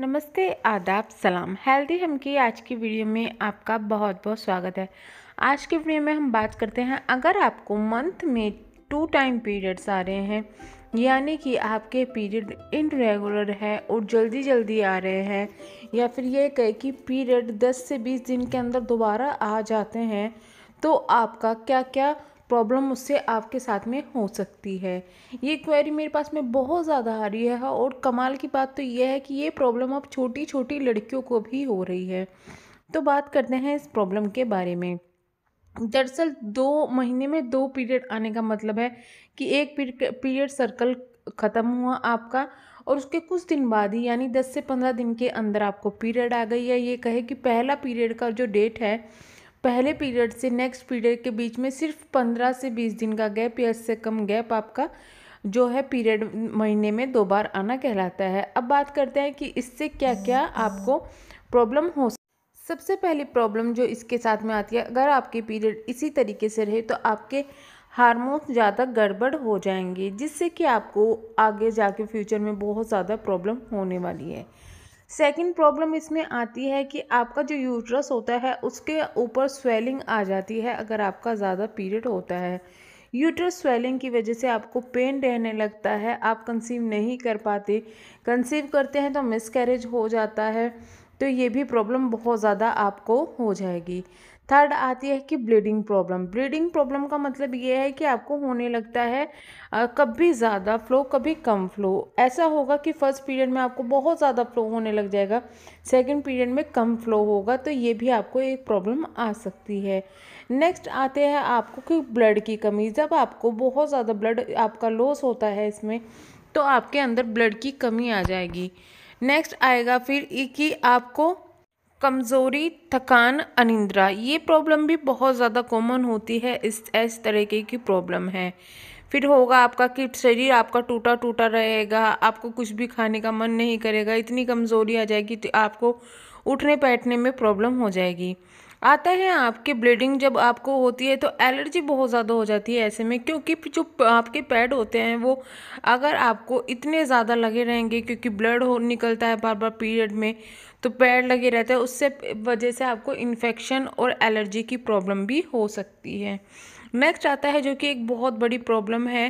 नमस्ते आदाब सलाम हेल्दी हम की आज की वीडियो में आपका बहुत बहुत स्वागत है आज की वीडियो में हम बात करते हैं अगर आपको मंथ में टू टाइम पीरियड्स आ रहे हैं यानी कि आपके पीरियड इनरेगुलर है और जल्दी जल्दी आ रहे हैं या फिर ये कहे कि पीरियड 10 से 20 दिन के अंदर दोबारा आ जाते हैं तो आपका क्या क्या प्रॉब्लम उससे आपके साथ में हो सकती है ये क्वेरी मेरे पास में बहुत ज़्यादा आ रही है और कमाल की बात तो यह है कि ये प्रॉब्लम अब छोटी छोटी लड़कियों को भी हो रही है तो बात करते हैं इस प्रॉब्लम के बारे में दरअसल दो महीने में दो पीरियड आने का मतलब है कि एक पीरियड सर्कल ख़त्म हुआ आपका और उसके कुछ दिन बाद ही यानी दस से पंद्रह दिन के अंदर आपको पीरियड आ गई है ये कहे कि पहला पीरियड का जो डेट है पहले पीरियड से नेक्स्ट पीरियड के बीच में सिर्फ पंद्रह से बीस दिन का गैप या इससे कम गैप आपका जो है पीरियड महीने में दो बार आना कहलाता है अब बात करते हैं कि इससे क्या क्या आपको प्रॉब्लम हो सबसे पहली प्रॉब्लम जो इसके साथ में आती है अगर आपके पीरियड इसी तरीके से रहे तो आपके हारमोन ज़्यादा गड़बड़ हो जाएंगे जिससे कि आपको आगे जाके फ्यूचर में बहुत ज़्यादा प्रॉब्लम होने वाली है सेकंड प्रॉब्लम इसमें आती है कि आपका जो यूट्रस होता है उसके ऊपर स्वेलिंग आ जाती है अगर आपका ज़्यादा पीरियड होता है यूट्रस स्वेलिंग की वजह से आपको पेन रहने लगता है आप कंसीव नहीं कर पाते कंसीव करते हैं तो मिसकैरेज हो जाता है तो ये भी प्रॉब्लम बहुत ज़्यादा आपको हो जाएगी थर्ड आती है कि ब्लीडिंग प्रॉब्लम ब्लीडिंग प्रॉब्लम का मतलब ये है कि आपको होने लगता है कभी ज़्यादा फ्लो कभी कम फ्लो ऐसा होगा कि फर्स्ट पीरियड में आपको बहुत ज़्यादा फ्लो होने लग जाएगा सेकंड पीरियड में कम फ्लो होगा तो ये भी आपको एक प्रॉब्लम आ सकती है नेक्स्ट आते हैं आपको कि ब्लड की कमी जब आपको बहुत ज़्यादा ब्लड आपका लॉस होता है इसमें तो आपके अंदर ब्लड की कमी आ जाएगी नेक्स्ट आएगा फिर कि आपको कमज़ोरी थकान अनिंद्रा ये प्रॉब्लम भी बहुत ज़्यादा कॉमन होती है इस ऐसे तरीके की प्रॉब्लम है फिर होगा आपका कि शरीर आपका टूटा टूटा रहेगा आपको कुछ भी खाने का मन नहीं करेगा इतनी कमज़ोरी आ जाएगी तो आपको उठने बैठने में प्रॉब्लम हो जाएगी आता है आपके ब्लीडिंग जब आपको होती है तो एलर्जी बहुत ज़्यादा हो जाती है ऐसे में क्योंकि जो आपके पैड होते हैं वो अगर आपको इतने ज़्यादा लगे रहेंगे क्योंकि ब्लड हो निकलता है बार बार पीरियड में तो पैड लगे रहते हैं उससे वजह से आपको इन्फेक्शन और एलर्जी की प्रॉब्लम भी हो सकती है नेक्स्ट आता है जो कि एक बहुत बड़ी प्रॉब्लम है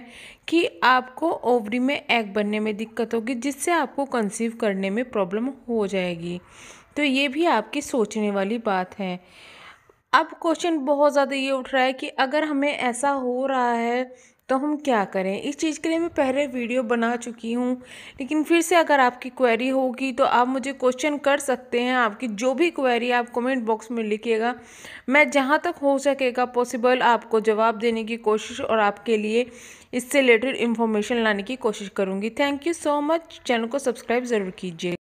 कि आपको ओवरी में एग बनने में दिक्कत होगी जिससे आपको कंसीव करने में प्रॉब्लम हो जाएगी तो ये भी आपकी सोचने वाली बात है अब क्वेश्चन बहुत ज़्यादा ये उठ रहा है कि अगर हमें ऐसा हो रहा है तो हम क्या करें इस चीज़ के लिए मैं पहले वीडियो बना चुकी हूँ लेकिन फिर से अगर आपकी क्वेरी होगी तो आप मुझे क्वेश्चन कर सकते हैं आपकी जो भी क्वेरी आप कमेंट बॉक्स में लिखिएगा मैं जहाँ तक हो सकेगा पॉसिबल आपको जवाब देने की कोशिश और आपके लिए इससे रिलेटेड इन्फॉर्मेशन लाने की कोशिश करूँगी thank you so much channel को सब्सक्राइब ज़रूर कीजिए